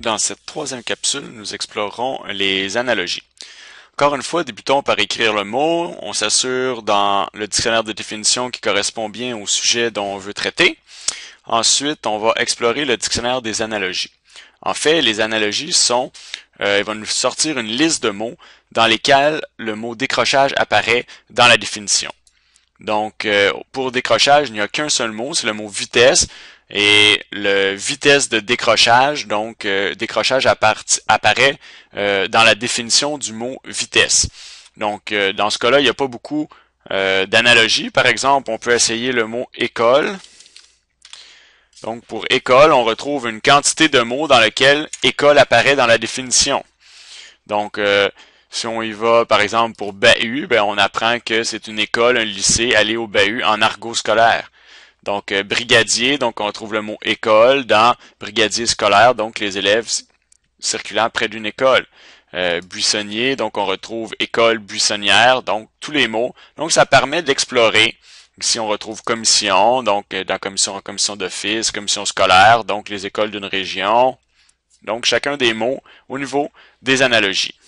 dans cette troisième capsule, nous explorerons les analogies. Encore une fois, débutons par écrire le mot. On s'assure dans le dictionnaire de définition qui correspond bien au sujet dont on veut traiter. Ensuite, on va explorer le dictionnaire des analogies. En fait, les analogies sont, euh, ils vont nous sortir une liste de mots dans lesquels le mot décrochage apparaît dans la définition. Donc, euh, pour décrochage, il n'y a qu'un seul mot, c'est le mot vitesse. Et le vitesse de décrochage, donc euh, décrochage apparaît euh, dans la définition du mot vitesse. Donc, dans ce cas-là, il n'y a pas beaucoup d'analogies. Par exemple, on peut essayer le mot école. Donc, pour école, on retrouve une quantité de mots dans lesquels école apparaît dans la définition. Donc, si on y va, par exemple, pour Bahut, ben, on apprend que c'est une école, un lycée, aller au Bahut en argot scolaire. Donc, euh, brigadier, donc on trouve le mot école dans brigadier scolaire, donc les élèves circulant près d'une école. Euh, buissonnier, donc on retrouve école buissonnière, donc tous les mots. Donc, ça permet d'explorer. Ici, on retrouve commission, donc euh, dans commission en commission d'office, commission scolaire, donc les écoles d'une région. Donc, chacun des mots au niveau des analogies.